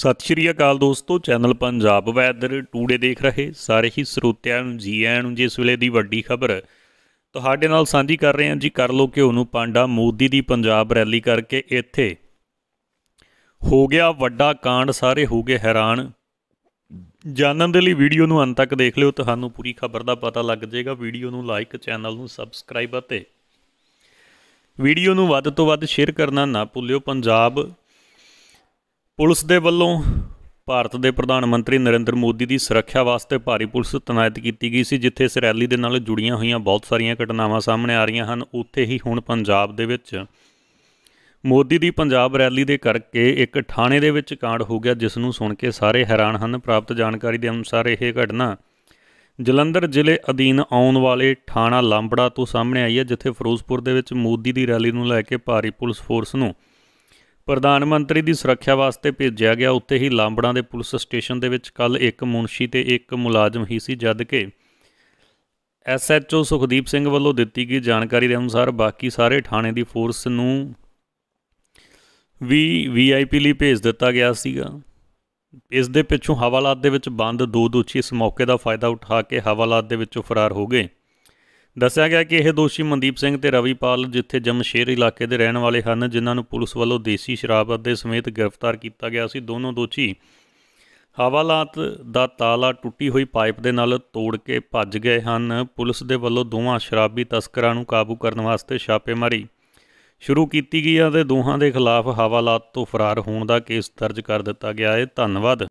ਸਤਿ ਸ਼੍ਰੀ ਅਕਾਲ ਦੋਸਤੋ channel Punjab weather today ਦੇਖ ਰਹੇ ਸਾਰੇ ਹੀ ਸਰੋਤਿਆਂ ਨੂੰ ਜੀ ਆਇਆਂ ਨੂੰ ਜਿਸ ਵੇਲੇ ਦੀ ਵੱਡੀ ਖਬਰ ਤੁਹਾਡੇ ਨਾਲ ਸਾਂਝੀ ਕਰ ਰਹੇ ਹਾਂ ਜੀ ਕਰ ਲੋ ਘਿਓ ਨੂੰ ਪਾਂਡਾ ਮੋਦੀ ਦੀ ਪੰਜਾਬ ਰੈਲੀ ਕਰਕੇ ਇੱਥੇ ਹੋ ਗਿਆ ਵੱਡਾ ਕਾਂਡ ਸਾਰੇ ਹੋ ਗਏ ਹੈਰਾਨ ਜਾਣਨ ਦੇ ਲਈ ਵੀਡੀਓ ਨੂੰ ਅੰਤ ਤੱਕ ਦੇਖ ਲਿਓ ਤੁਹਾਨੂੰ ਪੂਰੀ ਖਬਰ ਦਾ ਪਤਾ ਲੱਗ ਜਾਏਗਾ ਵੀਡੀਓ ਨੂੰ ਲਾਈਕ ਚੈਨਲ ਨੂੰ ਸਬਸਕ੍ਰਾਈਬ ਅਤੇ ਵੀਡੀਓ ਨੂੰ ਵੱਧ ਤੋਂ ਵੱਧ ਸ਼ੇਅਰ ਕਰਨਾ ਨਾ ਭੁੱਲਿਓ ਪੰਜਾਬ ਪੁਲਿਸ ਦੇ ਵੱਲੋਂ ਭਾਰਤ ਦੇ ਪ੍ਰਧਾਨ ਮੰਤਰੀ ਨਰਿੰਦਰ ਮੋਦੀ ਦੀ ਸੁਰੱਖਿਆ ਵਾਸਤੇ ਭਾਰੀ ਪੁਲਿਸ ਤਾਇਨਾਤ ਕੀਤੀ ਗਈ ਸੀ ਜਿੱਥੇ ਇਸ ਰੈਲੀ ਦੇ ਨਾਲ ਜੁੜੀਆਂ ਹੋਈਆਂ ਬਹੁਤ ਸਾਰੀਆਂ ਘਟਨਾਵਾਂ ਸਾਹਮਣੇ ਆ ਰਹੀਆਂ ਹਨ ਉੱਥੇ ਹੀ ਹੁਣ ਪੰਜਾਬ ਦੇ ਵਿੱਚ ਮੋਦੀ ਦੀ ਪੰਜਾਬ ਰੈਲੀ ਦੇ ਕਰਕੇ ਇੱਕ ਥਾਣੇ ਦੇ ਵਿੱਚ ਕਾਂਡ ਹੋ ਗਿਆ ਜਿਸ ਨੂੰ ਸੁਣ ਕੇ ਸਾਰੇ ਹੈਰਾਨ ਹਨ ਪ੍ਰਾਪਤ ਜਾਣਕਾਰੀ ਦੇ ਅਨੁਸਾਰ ਇਹ ਘਟਨਾ ਜਲੰਧਰ ਜ਼ਿਲ੍ਹੇ ਅਧੀਨ ਆਉਣ ਵਾਲੇ ਥਾਣਾ ਲਾਂਬੜਾ ਤੋਂ ਸਾਹਮਣੇ ਆਈ ਹੈ ਜਿੱਥੇ ਫਿਰੋਜ਼ਪੁਰ ਦੇ ਵਿੱਚ ਮੋਦੀ ਦੀ ਰੈਲੀ ਨੂੰ ਲੈ ਕੇ ਭਾਰੀ ਪੁਲਿਸ ਫੋਰਸ ਨੂੰ ਪ੍ਰਧਾਨ ਮੰਤਰੀ ਦੀ ਸੁਰੱਖਿਆ ਵਾਸਤੇ ਭੇਜਿਆ ਗਿਆ ਉੱਤੇ ਹੀ ਲਾਂਬੜਾਂ ਦੇ ਪੁਲਿਸ ਸਟੇਸ਼ਨ ਦੇ ਵਿੱਚ ਕੱਲ ਇੱਕ ਮੁਨਸ਼ੀ ਤੇ ਇੱਕ ਮੁਲਾਜ਼ਮ ਹੀ ਸੀ ਜਦ ਕਿ ਐਸਐਚਓ ਸੁਖਦੀਪ ਸਿੰਘ ਵੱਲੋਂ ਦਿੱਤੀ ਗਈ ਜਾਣਕਾਰੀ ਦੇ ਅਨੁਸਾਰ ਬਾਕੀ ਸਾਰੇ ਥਾਣੇ ਦੀ ਫੋਰਸ ਨੂੰ ਵੀ ਵੀਆਈਪੀ ਲਈ ਭੇਜ ਦਿੱਤਾ ਗਿਆ ਸੀਗਾ ਇਸ ਦੇ ਪਿੱਛੋਂ ਹਵਾਲਾਤ ਦੇ ਵਿੱਚ ਬੰਦ ਦੋ ਦੋਸ਼ੀ ਇਸ ਮੌਕੇ ਦਾ ਫਾਇਦਾ ਉਠਾ ਕੇ ਹਵਾਲਾਤ ਦੇ ਵਿੱਚੋਂ ਫਰਾਰ ਹੋ ਗਏ ਦੱਸਿਆ ਗਿਆ ਕਿ ਇਹ ਦੋਸ਼ੀ ਮਨਦੀਪ ਸਿੰਘ ਤੇ ਰਵੀਪਾਲ ਜਿੱਥੇ ਜਮਸ਼ੇਰ ਇਲਾਕੇ ਦੇ ਰਹਿਣ ਵਾਲੇ ਹਨ ਜਿਨ੍ਹਾਂ ਨੂੰ ਪੁਲਿਸ ਵੱਲੋਂ ਦੇਸੀ ਸ਼ਰਾਬ ਅਤੇ ਸਮੇਤ ਗ੍ਰਿਫਤਾਰ ਕੀਤਾ ਗਿਆ ਸੀ ਦੋਨੋਂ ਦੋਸ਼ੀ ਹਵਾਲਾਤ ਦਾ ਤਾਲਾ ਟੁੱਟੀ ਹੋਈ ਪਾਈਪ ਦੇ ਨਾਲ ਤੋੜ ਕੇ ਭੱਜ ਗਏ ਹਨ ਪੁਲਿਸ ਦੇ ਵੱਲੋਂ ਦੋਵਾਂ ਸ਼ਰਾਬੀ ਤਸਕਰਾਂ ਨੂੰ ਕਾਬੂ ਕਰਨ ਵਾਸਤੇ ਛਾਪੇਮਾਰੀ ਸ਼ੁਰੂ ਕੀਤੀ ਗਈ ਹੈ ਤੇ ਦੋਹਾਂ ਦੇ ਖਿਲਾਫ ਹਵਾਲਾਤ ਤੋਂ ਫਰਾਰ ਹੋਣ ਦਾ ਕੇਸ ਦਰਜ ਕਰ ਦਿੱਤਾ ਗਿਆ ਹੈ ਧੰਨਵਾਦ